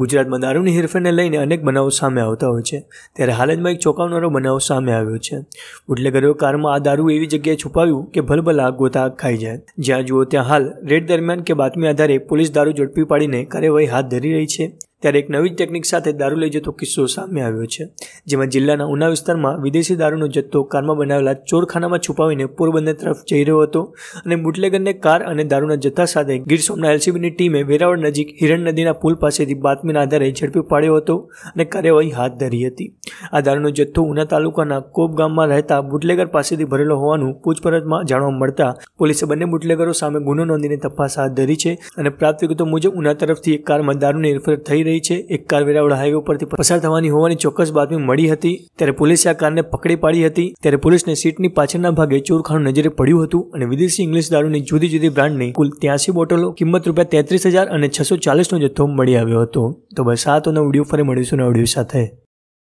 ગુજરાતમાં દારૂની હેરફેરને લઈને અનેક બનાવો સામે આવતા હોય છે ત્યારે હાલ જ એક ચોંકાવનારો બનાવ સામે આવ્યો છે એટલે બુટલેગરોએ કારમાં આ દારૂ એવી જગ્યાએ છુપાવ્યું કે ભલભલા ગોતા ખાઈ જાય જ્યાં જુઓ ત્યાં હાલ રેડ દરમિયાન કે બાતમી આધારે પોલીસ દારૂ ઝડપી પાડીને કાર્યવાહી હાથ ધરી રહી છે ત્યારે એક નવી ટેકનિક સાથે દારૂ લઈ જતો કિસ્સો સામે આવ્યો છે જેમાં જિલ્લાના ઉના વિસ્તારમાં વિદેશી દારૂનો જથ્થો કારમાં બનાવેલા ચોરખાનામાં છુપાવીને પોરબંદર તરફ જઈ રહ્યો હતો અને બુટલેગરને કાર અને દારૂના જથ્થા સાથે ગીર સોમના એલસીબીની ટીમે વેરાવળ નજીક હિરણ નદીના પુલ પાસેથી બાતમીના આધારે ઝડપી પાડ્યો હતો અને કાર્યવાહી હાથ ધરી હતી આ દારૂનો જથ્થો ઉના તાલુકાના કોપ ગામમાં રહેતા બુટલેગર પાસેથી ભરેલો હોવાનું પૂછપરછમાં જાણવા મળતા પોલીસે બંને બુટલેગરો સામે ગુનો નોંધીને તપાસ હાથ ધરી છે અને પ્રાપ્ત વિગતો મુજબ ઉના તરફથી એક કારમાં દારૂની હેરફેર થઈ રહી છે એક કાર વેરાવળ હાઈવે પરથી પસાર થવાની હોવાની ચોક્કસ બાતમી મળી હતી ત્યારે પોલીસે આ કારને પકડી પાડી હતી ત્યારે પોલીસને સીટની પાછળના ભાગે ચોરખાનું નજરે પડ્યું હતું અને વિદેશી ઇંગ્લિશ દારૂની જુદી જુદી બ્રાન્ડની કુલ ત્યાંસી બોટલો કિંમત રૂપિયા તેત્રીસ હજાર અને છસો ચાલીસનો જથ્થો મળી આવ્યો હતો તો બસ આ તો વિડીયો ફરી મળીશું ને વિડીયો સાથે